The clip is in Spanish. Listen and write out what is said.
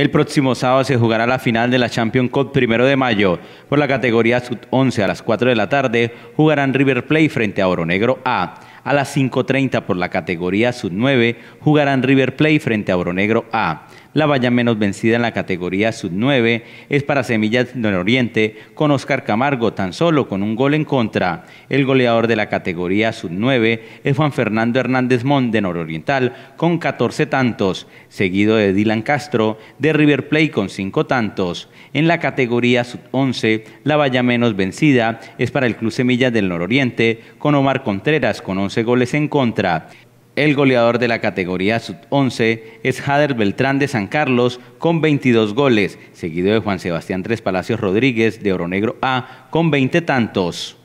El próximo sábado se jugará la final de la Champions Cup primero de mayo. Por la categoría sub-11 a las 4 de la tarde jugarán River Play frente a Oro Negro A. A las 5.30 por la categoría sub-9 jugarán River Play frente a Oro Negro A. La valla menos vencida en la categoría sub-9 es para Semillas Nororiente, con Oscar Camargo tan solo con un gol en contra. El goleador de la categoría sub-9 es Juan Fernando Hernández Mont de Nororiental, con 14 tantos, seguido de Dylan Castro de River Plate con 5 tantos. En la categoría sub-11, la valla menos vencida es para el Club Semillas del Nororiente, con Omar Contreras con 11 goles en contra. El goleador de la categoría sub-11 es Jader Beltrán de San Carlos con 22 goles, seguido de Juan Sebastián Tres Palacios Rodríguez de Oro Negro A con 20 tantos.